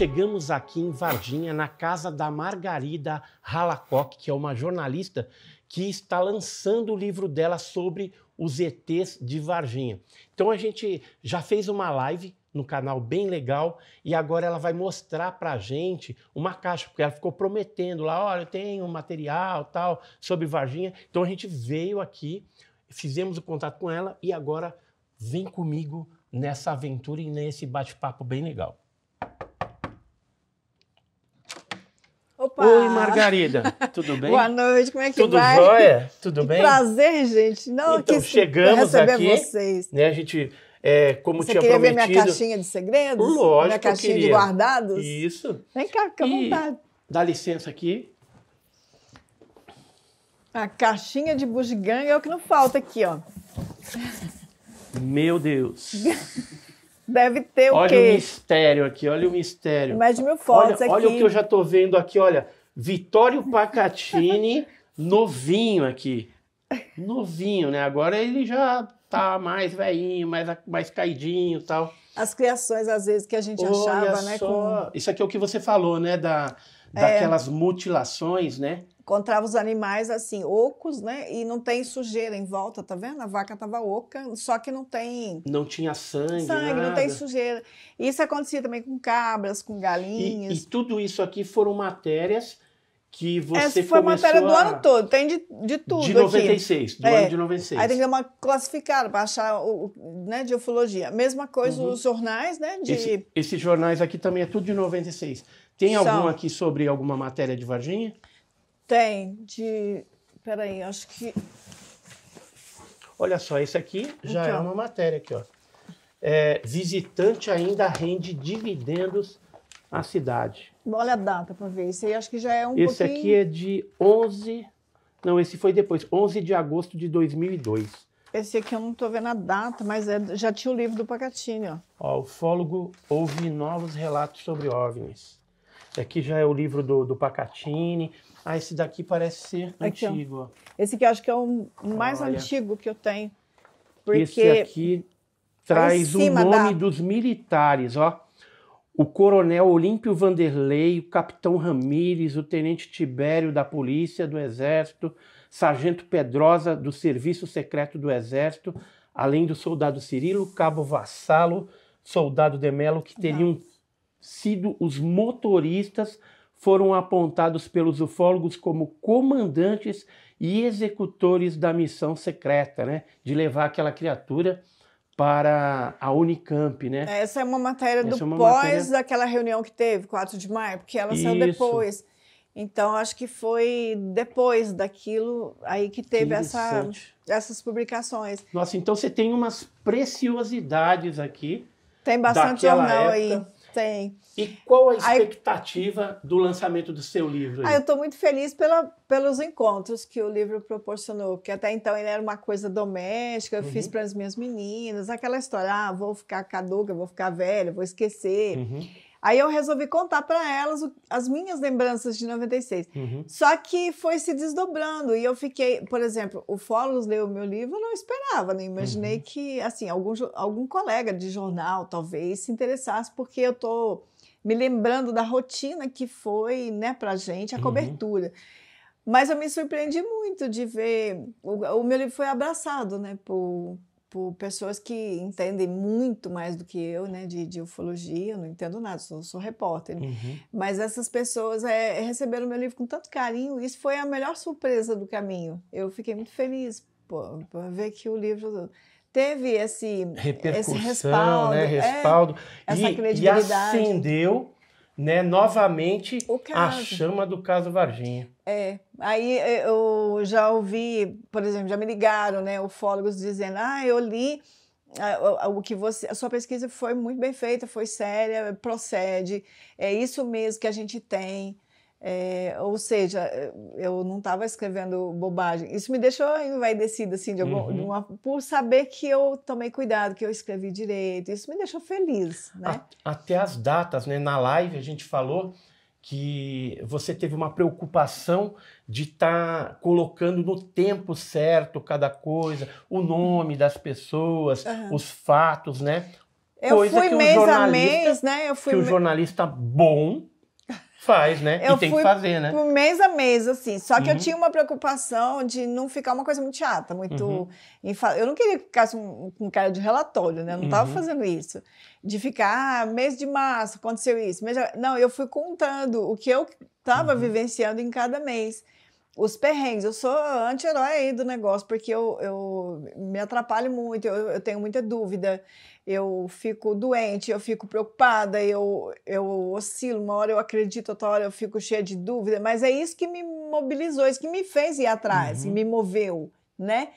chegamos aqui em Varginha, na casa da Margarida Halacock, que é uma jornalista que está lançando o livro dela sobre os ETs de Varginha. Então a gente já fez uma live no canal bem legal e agora ela vai mostrar para a gente uma caixa, porque ela ficou prometendo lá, olha, eu tenho um material tal sobre Varginha. Então a gente veio aqui, fizemos o contato com ela e agora vem comigo nessa aventura e nesse bate-papo bem legal. Opa! Oi, Margarida. Tudo bem? Boa noite, como é que Tudo vai? Tudo jóia? Tudo que bem? Prazer, gente. Não, então, chegamos aqui, vocês. Né, a gente, é, como Você tinha queria ver minha caixinha de segredos? Lógico Minha caixinha de guardados? Isso. Vem cá, fica à vontade. Dá licença aqui. A caixinha de bugiganga é o que não falta aqui, ó. Meu Deus. Deve ter o olha quê? Olha o mistério aqui, olha o mistério. Mais de mil fotos olha, aqui. Olha o que eu já estou vendo aqui, olha. Vitório Pacatini, novinho aqui. Novinho, né? Agora ele já tá mais velhinho, mais, mais caidinho tal. As criações, às vezes, que a gente Olha achava, né, só. né? Com... Isso aqui é o que você falou, né? Da, é. daquelas é. mutilações, né? encontrava os animais assim, ocos, né? E não tem sujeira em volta, tá vendo? A vaca tava oca, só que não tem. Não tinha sangue. Sangue, nada. não tem sujeira. Isso acontecia também com cabras, com galinhas. E, e tudo isso aqui foram matérias que você Essa foi começou matéria do ano todo, tem de, de tudo. De 96, aqui. do é. ano de 96. Aí tem que dar uma classificada para achar o, né, de ufologia. Mesma coisa uhum. os jornais, né? De... Esse, esses jornais aqui também é tudo de 96. Tem São... algum aqui sobre alguma matéria de Varginha? Tem, de. Peraí, acho que. Olha só, esse aqui já é então. é uma matéria aqui, ó. É, visitante ainda rende dividendos à cidade. Olha a data para ver. Esse aí acho que já é um Esse pouquinho... aqui é de 11... Não, esse foi depois. 11 de agosto de 2002. Esse aqui eu não estou vendo a data, mas é, já tinha o livro do Pacatini, ó. ó. O fólogo ouve novos relatos sobre OVNIs. Esse aqui já é o livro do, do Pacatini. Ah, esse daqui parece ser aqui, antigo. Ó. Esse aqui eu acho que é o mais Olha. antigo que eu tenho. Porque esse aqui tá traz o nome da... dos militares, ó. O coronel Olímpio Vanderlei, o capitão Ramires, o tenente Tibério da polícia, do exército, sargento Pedrosa do serviço secreto do exército, além do soldado Cirilo, cabo Vassalo, soldado Demelo, que teriam tá sido os motoristas foram apontados pelos ufólogos como comandantes e executores da missão secreta, né? De levar aquela criatura para a Unicamp, né? Essa é uma matéria Essa do é uma pós matéria... daquela reunião que teve, 4 de maio, porque ela Isso. saiu depois. Então, acho que foi depois daquilo aí que teve essa, essas publicações. Nossa, então você tem umas preciosidades aqui. Tem bastante jornal época. aí. Tem. E qual a expectativa Aí, do lançamento do seu livro? Ah, eu estou muito feliz pela, pelos encontros que o livro proporcionou, que até então ele era uma coisa doméstica, eu uhum. fiz para as minhas meninas, aquela história, ah, vou ficar caduca, vou ficar velha, vou esquecer. Uhum. Aí eu resolvi contar para elas o, as minhas lembranças de 96. Uhum. Só que foi se desdobrando e eu fiquei, por exemplo, o Fóruns leu o meu livro, eu não esperava, nem né? imaginei uhum. que, assim, algum, algum colega de jornal talvez se interessasse, porque eu tô me lembrando da rotina que foi, né, a gente, a uhum. cobertura. Mas eu me surpreendi muito de ver. O, o meu livro foi abraçado, né, por, por tipo, pessoas que entendem muito mais do que eu, né, de, de ufologia, eu não entendo nada, sou, sou repórter. Né? Uhum. Mas essas pessoas é, receberam meu livro com tanto carinho, isso foi a melhor surpresa do caminho. Eu fiquei muito feliz por, por ver que o livro teve esse, esse respaldo, né? É, respaldo. É, essa e, credibilidade. E acendeu né, novamente a chama do caso Varginha. É, aí é, eu já ouvi, por exemplo, já me ligaram, né, ufólogos dizendo, ah, eu li o que você, a sua pesquisa foi muito bem feita, foi séria, procede, é isso mesmo que a gente tem. É, ou seja, eu não estava escrevendo bobagem. Isso me deixou envaidecida, assim, de alguma, uhum. de uma, por saber que eu tomei cuidado, que eu escrevi direito. Isso me deixou feliz, né? A, até as datas, né? Na live a gente falou que você teve uma preocupação de estar tá colocando no tempo certo cada coisa, o nome das pessoas, uhum. os fatos, né? Eu Coisa fui mês jornalista, a mês, né? Eu fui que o jornalista bom Faz, né? Eu e tem que fazer, né? Por mês a mês, assim. Só que uhum. eu tinha uma preocupação de não ficar uma coisa muito chata, muito. Uhum. Eu não queria que ficasse um, um cara de relatório, né? Eu não estava uhum. fazendo isso. De ficar, ah, mês de março aconteceu isso. Não, eu fui contando o que eu estava uhum. vivenciando em cada mês os perrengues. Eu sou anti-herói aí do negócio, porque eu, eu me atrapalho muito, eu, eu, tenho muita dúvida, eu fico doente, eu fico preocupada, eu, eu oscilo, uma hora eu acredito, outra hora eu fico cheia de dúvida, mas é isso que me mobilizou, isso que me fez ir atrás, uhum. me moveu, né?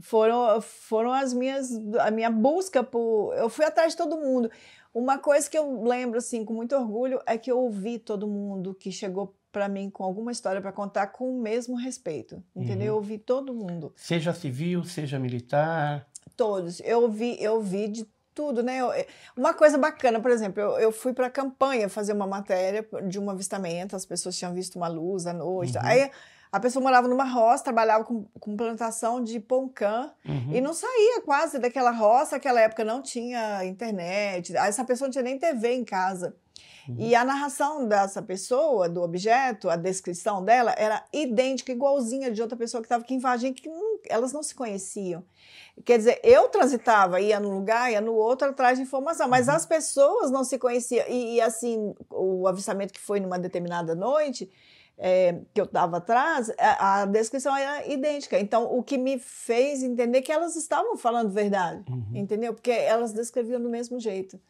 Foram, foram as minhas, a minha busca por. Eu fui atrás de todo mundo. Uma coisa que eu lembro, assim, com muito orgulho, é que eu ouvi todo mundo que chegou para mim com alguma história para contar com o mesmo respeito, entendeu? Uhum. Eu ouvi todo mundo. Seja civil, seja militar. Todos. Eu ouvi, eu ouvi de tudo, né? É, uma coisa bacana, por exemplo, eu, eu fui para a campanha fazer uma matéria de um avistamento, as pessoas tinham visto uma luz à noite. Uhum. Aí a pessoa morava numa roça, trabalhava com, com plantação de poncã uhum. e não saía quase daquela roça. Naquela época não tinha internet, essa pessoa não tinha nem TV em casa. Uhum. E a narração dessa pessoa, do objeto, a descrição dela era idêntica, igualzinha de outra pessoa que estava aqui em Vargem, que não, elas não se conheciam. Quer dizer, eu transitava, ia num lugar, ia no outro, atrás de informação, mas uhum. as pessoas não se conheciam. E, e, assim, o avistamento que foi numa determinada noite, é, que eu estava atrás, a, a, descrição era idêntica. Então, o que me fez entender que elas estavam falando verdade, uhum. entendeu? Porque elas descreviam do mesmo jeito.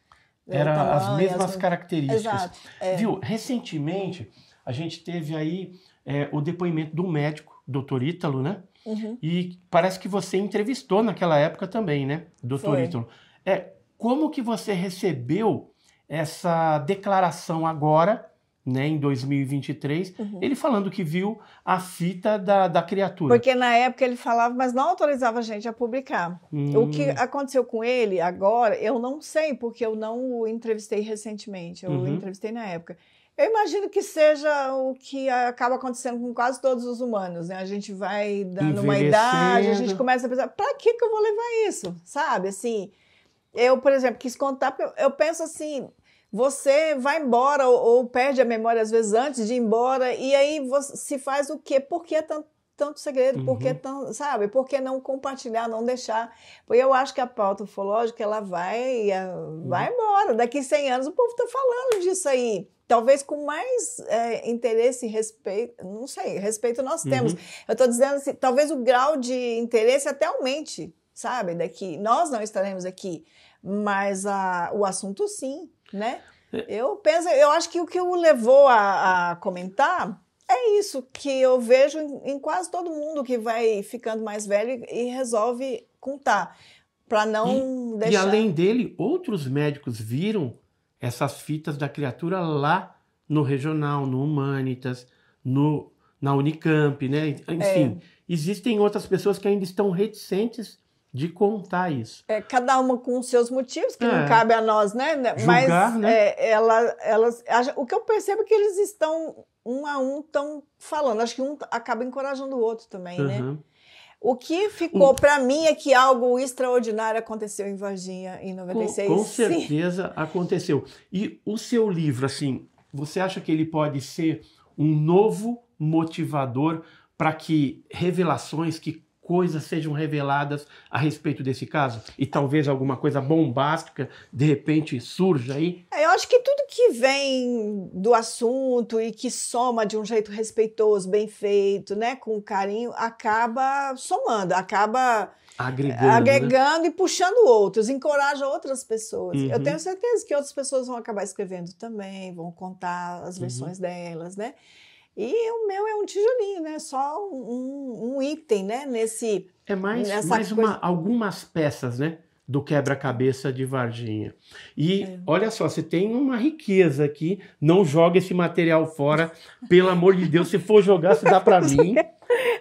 Era tamanho, tá as mesmas as... características. Exato, é. Viu? Recentemente, a gente teve aí é, o depoimento do médico, doutor Ítalo, né? Uhum. E parece que você entrevistou naquela época também, né, doutor Ítalo? É, como que você recebeu essa declaração agora né, em 2023, uhum. ele falando que viu a fita da, da criatura. Porque na época ele falava, mas não autorizava a gente a publicar. Hum. O que hum. aconteceu com ele agora, eu não sei, porque eu não o entrevistei recentemente, eu uhum. o entrevistei na época. Eu imagino que seja o que acaba acontecendo com quase todos os humanos, né? A gente vai dando uma idade, a gente começa a pensar, para que que eu vou levar isso? Sabe, assim, eu, por exemplo, quis contar, eu penso assim, você vai embora ou, ou, perde a memória às vezes antes de ir embora e aí você, se faz o quê? Por que tanto, tanto segredo? Uhum. Por que uhum. sabe? Por que não compartilhar, não deixar? Porque eu acho que a pauta ufológica ela vai, eh, uhum. vai embora. Daqui 100 anos o povo está falando disso aí. Talvez com mais é, interesse e respeito, não sei, respeito nós uhum. temos. Eu estou dizendo assim, talvez o grau de interesse até aumente, sabe? Daqui nós não estaremos aqui, mas a, o assunto sim né? É. Eu penso, eu acho que o que o levou a, a comentar é isso que eu vejo em, em, quase todo mundo que vai ficando mais velho e, e resolve contar para não e, deixar. E além dele, outros médicos viram essas fitas da criatura lá no regional, no Humanitas, no na Unicamp, né? Enfim, é. existem outras pessoas que ainda estão reticentes de contar isso. É, cada uma com os seus motivos, que é. não cabe a nós, né? né? Julgar, Mas né? É, ela, elas, o que eu percebo é que eles estão, um a um, estão falando. Acho que um acaba encorajando o outro também, uhum. né? O que ficou para mim é que algo extraordinário aconteceu em Varginha em 96. Com, com certeza Sim. aconteceu. E o seu livro, assim, você acha que ele pode ser um novo motivador para que revelações que coisas sejam reveladas a respeito desse caso? E talvez alguma coisa bombástica de repente surja aí? É, eu acho que tudo que vem do assunto e que soma de um jeito respeitoso, bem feito, né, com carinho, acaba somando, acaba é, agregando, agregando né? e puxando outros, encoraja outras pessoas. Uhum. Eu tenho certeza que outras pessoas vão acabar escrevendo também, vão contar as versões uhum. delas, né? E o meu é um tijolinho, né? Só um, um item, né? Nesse. É mais, mais coisa... uma, algumas peças, né? Do quebra-cabeça de Varginha. E é. olha só, você tem uma riqueza aqui. Não joga esse material fora, pelo amor de Deus. Se for jogar, se dá para mim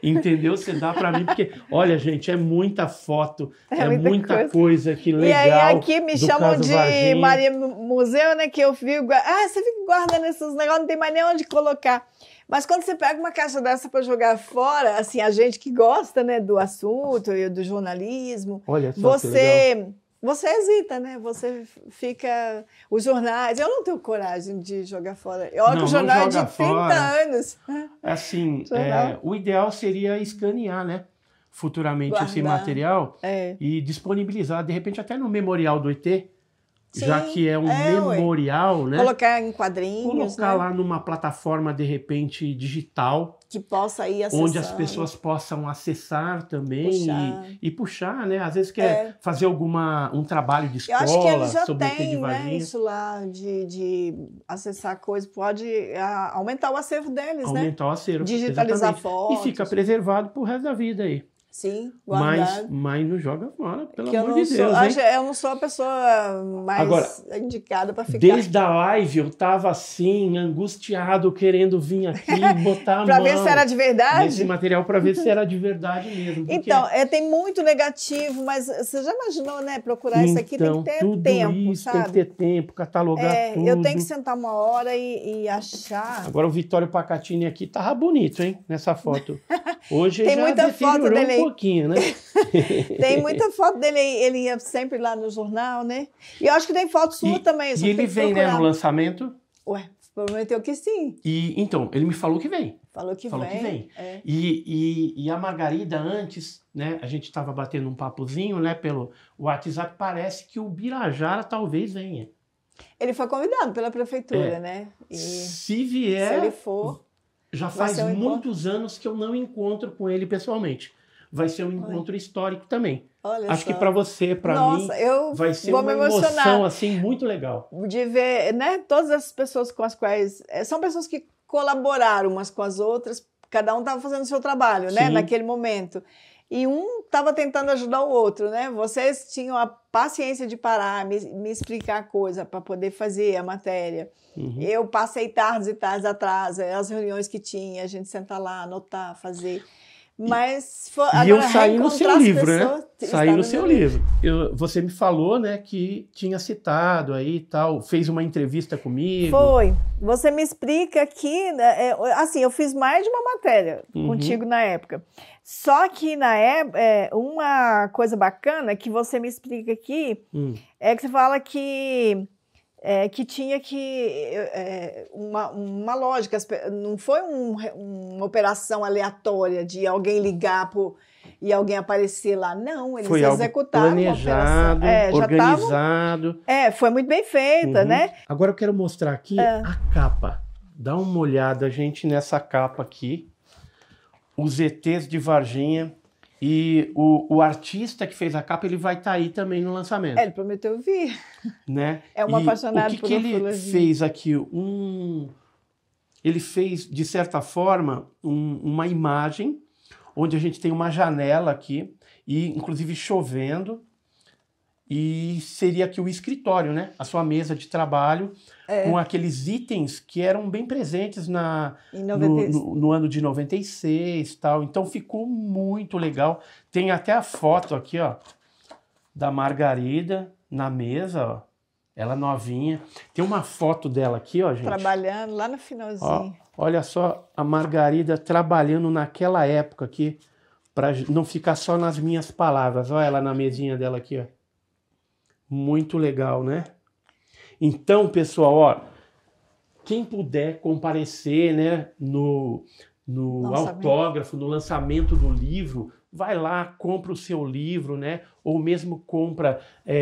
entendeu? Você dá para mim, porque, olha, gente, é muita foto, é, é muita, coisa. coisa. que legal. E aí aqui me chamam de Varginha. Maria Museu, né? Que eu fico, ah, você fica guardando esses negócios, não tem mais nem onde colocar. Mas quando você pega uma caixa dessa para jogar fora, assim, a gente que gosta, né, do assunto e do jornalismo, olha só, você você hesita, né? Você fica. Os jornais. Eu não tenho coragem de jogar fora. Eu olho o jornal é de 30 anos. Assim, é, o ideal seria escanear, né? Futuramente Guardar. esse material é. e disponibilizar, de repente, até no memorial do ET Sim, já que é um é, memorial, ué. né? Colocar em quadrinhos. Colocar né? lá numa plataforma, de repente, digital. Que possa ir acessando. Onde as pessoas possam acessar também puxar. E, e, puxar, né? Às vezes quer é. fazer alguma, um trabalho de escola. Eu acho que eles já têm né, isso lá de, de acessar coisas. Pode a, aumentar o acervo deles, aumentar né? Aumentar o acervo. Digitalizar exatamente. fotos. E fica preservado pro resto da vida aí. Sim, guardado. Mas, mas não joga fora, pelo que amor de Deus. Sou, acho, eu não sou a pessoa mais Agora, indicada para ficar. Desde a live eu tava assim, angustiado, querendo vir aqui botar a pra mão. Para ver se era de verdade? Nesse material, para ver se era de verdade mesmo. Então, é, tem muito negativo, mas você já imaginou, né? Procurar então, isso aqui tem que então, ter tudo tempo. Isso, sabe? Tem que ter tempo, catalogar é, tudo. Eu tenho que sentar uma hora e, e achar. Agora o Vitório Pacatini aqui tava bonito, hein? Nessa foto. Hoje Tem muita foto dele tem. Um pouquinho, né? tem muita foto dele, ele ia sempre lá no jornal, né? E eu acho que tem foto sua e, também. E ele vem, procurar. né, no lançamento? Ué, prometeu que sim. E então, ele me falou que vem. Falou que falou vem. Que vem. É. E, e, e, a Margarida antes, né? A gente estava batendo um papozinho, né, pelo WhatsApp, parece que o Birajara talvez venha. Ele foi convidado pela prefeitura, é. né? E se vier, se ele for, já faz muitos encontro. anos que eu não encontro com ele pessoalmente vai ser um encontro histórico também. Olha Acho só. que para você, para mim, vai ser uma emoção assim muito legal. De ver, né, todas as pessoas com as quais eh, são pessoas que colaboraram umas com as outras, cada um estava fazendo o seu trabalho, né, Sim. né, naquele momento. E um estava tentando ajudar o outro, né? Vocês tinham a paciência de parar, me, me explicar a coisa para poder fazer a matéria. Uhum. Eu passei tardes e tardes atrás, eh, as reuniões que tinha, a gente sentar lá, anotar, fazer. Mas for, agora, e eu saí no seu livro, né? pessoas, né? Saí no, seu livro. livro. Eu, você me falou, né, que tinha citado aí e tal, fez uma entrevista comigo. Foi. Você me explica que, né, é, assim, eu fiz mais de uma matéria uhum. contigo na época. Só que na época, é, uma coisa bacana que você me explica aqui hum. é que você fala que é, que tinha que é, uma, uma lógica, não foi um, uma operação aleatória de alguém ligar pro, e alguém aparecer lá, não, eles foi executaram algo planejado, é, organizado. é, foi muito bem feita, uhum. né? Agora eu quero mostrar aqui é. a capa. Dá uma olhada, gente, nessa capa aqui. Os ETs de Varginha e o, o artista que fez a capa, ele vai estar tá aí também no lançamento. É, ele prometeu vir. Né? É um e apaixonado o que por que ele fez aqui? Um, ele fez, de certa forma, um, uma imagem onde a gente tem uma janela aqui, e inclusive chovendo, e seria aqui o escritório, né? A sua mesa de trabalho, é. com aqueles itens que eram bem presentes na, 90... no, no, no, ano de 96 tal. Então ficou muito legal. Tem até a foto aqui, ó, da Margarida na mesa, ó. Ela novinha. Tem uma foto dela aqui, ó, gente. Trabalhando lá no finalzinho. Ó, olha só a Margarida trabalhando naquela época aqui, para não ficar só nas minhas palavras. Olha ela na mesinha dela aqui, ó. Muito legal, né? Então, pessoal, ó, quem puder comparecer, né, no, no autógrafo, no lançamento do livro, vai lá, compra o seu livro, né? Ou mesmo compra é,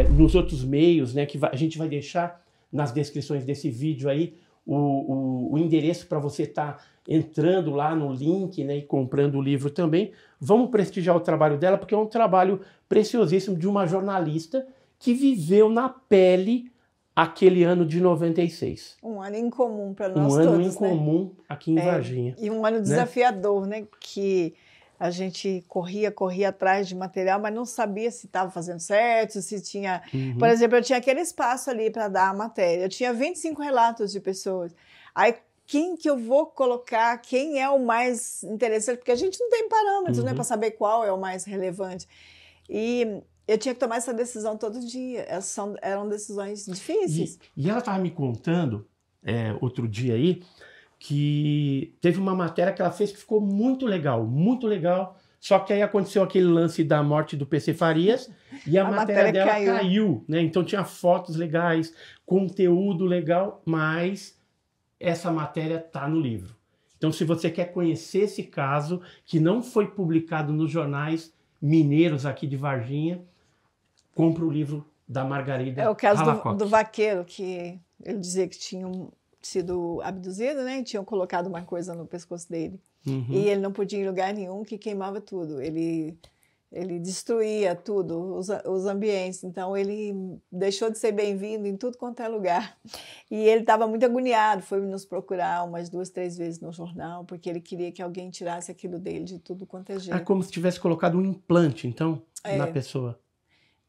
é, nos outros meios, né? Que a gente vai deixar nas descrições desse vídeo aí o, o, o endereço para você estar tá entrando lá no link, né? E comprando o livro também. Vamos prestigiar o trabalho dela, porque é um trabalho preciosíssimo de uma jornalista que viveu na pele aquele ano de 96. Um ano incomum para nós um todos. Um ano incomum né? aqui em é, Varginha. E um ano né? desafiador, né? né? Que a gente corria, corria atrás de material, mas não sabia se estava fazendo certo, se tinha. Uhum. Por exemplo, eu tinha aquele espaço ali para dar a matéria. Eu tinha 25 relatos de pessoas. Aí quem que eu vou colocar, quem é o mais interessante, porque a gente não tem parâmetros, né, uhum. né, para saber qual é o mais relevante. E eu tinha que tomar essa decisão todo dia. Essas é, são, eram decisões difíceis. E, e ela estava me contando é, outro dia aí que teve uma matéria que ela fez que ficou muito legal, muito legal. Só que aí aconteceu aquele lance da morte do PC Farias e a, a matéria, matéria, dela caiu. caiu. né? Então tinha fotos legais, conteúdo legal, mas essa matéria tá no livro. Então, se você quer conhecer esse caso que não foi publicado nos jornais mineiros aqui de Varginha, compra o livro da Margarida É o caso do, do, vaqueiro, que ele dizia que tinham sido abduzido, né? E tinham colocado uma coisa no pescoço dele. Uhum. E ele não podia ir em lugar nenhum, que queimava tudo. Ele, ele destruía tudo, os, os ambientes. Então, ele deixou de ser bem-vindo em tudo quanto é lugar. E ele estava muito agoniado. Foi nos procurar umas duas, três vezes no jornal, porque ele queria que alguém tirasse aquilo dele de tudo quanto é, é jeito. É como se tivesse colocado um implante, então, é. na pessoa.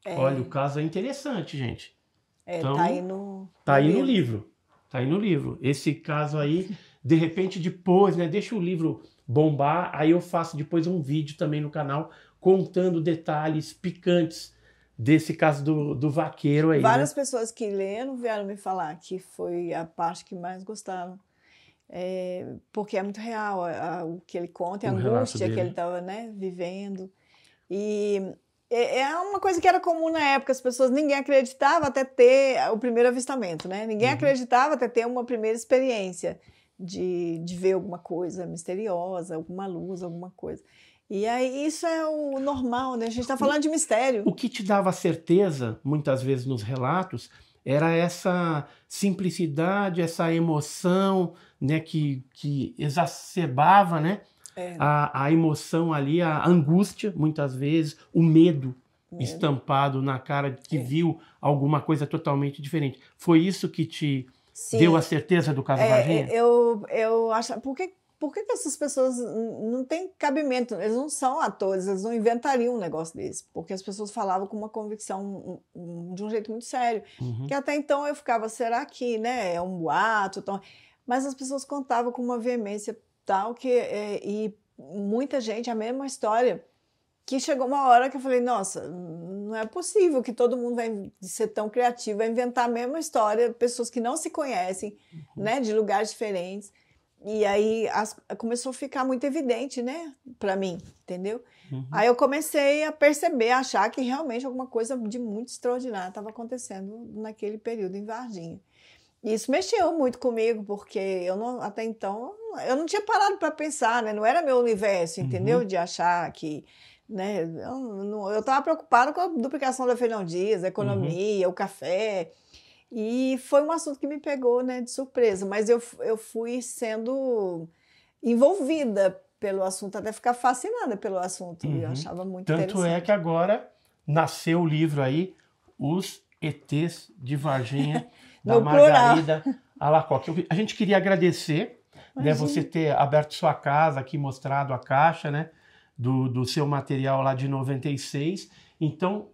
É. Olha, o caso é interessante, gente. É, então, tá aí no. Tá aí no livro. Tá aí no livro. Esse caso aí, de repente, depois, né? Deixa o livro bombar. Aí eu faço depois um vídeo também no canal contando detalhes picantes desse caso do, do vaqueiro aí. Né? Várias né? pessoas que leram vieram me falar que foi a parte que mais gostaram. É, porque é muito real a, a, o que ele conta, a o angústia que ele estava né, vivendo. E é, é uma coisa que era comum na época, as pessoas, ninguém acreditava até ter o primeiro avistamento, né? Ninguém uhum. acreditava até ter uma primeira experiência de, de ver alguma coisa misteriosa, alguma luz, alguma coisa. E aí isso é o normal, né? A gente está falando de mistério. O que te dava certeza, muitas vezes nos relatos, era essa simplicidade, essa emoção, né, que, que exacerbava, né? É. Né? A, a emoção ali, a angústia, muitas vezes, o medo, estampado na cara que é. viu alguma coisa totalmente diferente. Foi isso que te Sim. deu a certeza do caso é, Varginha? É, eu, eu acho. Por que, por que, que essas pessoas não têm cabimento? Eles não são atores, eles não inventariam um negócio desse. Porque as pessoas falavam com uma convicção um, um, de um jeito muito sério. Uhum. Que até então eu ficava, será que né, é um boato? então Mas as pessoas contavam com uma veemência que é, e muita gente, a mesma história. Que chegou uma hora que eu falei, nossa, não é possível que todo mundo vai ser tão criativo, vai inventar a mesma história, pessoas que não se conhecem, uhum. né, de lugares diferentes. E aí as, começou a ficar muito evidente, né, para mim, entendeu? Uhum. Aí eu comecei a perceber, a achar que realmente alguma coisa de muito extraordinário estava acontecendo naquele período em Varginha. Isso mexeu muito comigo, porque eu não, até então eu não tinha parado para pensar, né? Não era meu universo, entendeu? Uhum. De achar que. Né? Eu estava preocupada com a duplicação da Fernão Dias, a uhum. economia, uhum. o café. E foi um assunto que me pegou né, de surpresa, mas eu, eu fui sendo envolvida pelo assunto, até ficar fascinada pelo assunto. Uhum. Eu achava muito Tanto é interessante. Tanto é que agora nasceu o livro aí, Os ETs de Varginha. da no Margarida Alacoque. Ah a gente queria agradecer né, você ter aberto sua casa aqui, mostrado a caixa né, do, do seu material lá de 96. Então,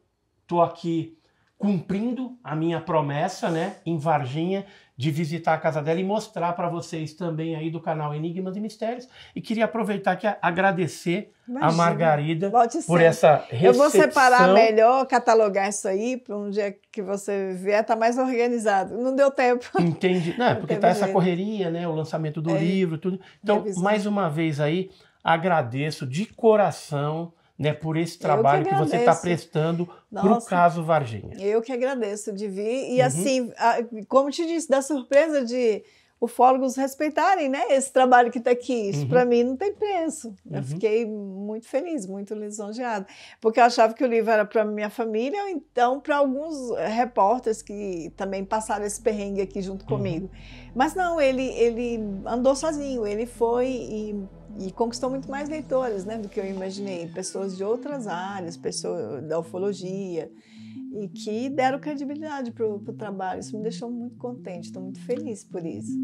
estou aqui cumprindo a minha promessa, né, em Varginha, de visitar a casa dela e mostrar para vocês também aí do canal Enigmas e Mistérios. E queria aproveitar aqui agradecer Imagina. a Margarida por essa recepção. Eu vou separar melhor, catalogar isso aí para um dia que você vier tá mais organizado. Não deu tempo. Entendi. Não, é porque Não tá jeito. essa correria, né, o lançamento do é. livro, tudo. Então, mais uma vez aí, agradeço de coração né, por esse trabalho que, que, você está prestando para o caso Varginha. Eu que agradeço de vir. E uhum. assim, como te disse, da surpresa de ufólogos respeitarem né, esse trabalho que está aqui. Isso uhum. para mim não tem preço. Uhum. Eu fiquei muito feliz, muito lisonjeada, porque eu achava que o livro era para minha família ou então para alguns eh, repórteres que também passaram esse perrengue aqui junto uhum. comigo. Mas não, ele, ele andou sozinho, ele foi e, e, conquistou muito mais leitores né, do que eu imaginei. Pessoas de outras áreas, pessoas da ufologia e que deram credibilidade para o trabalho. Isso me deixou muito contente, estou muito feliz por isso.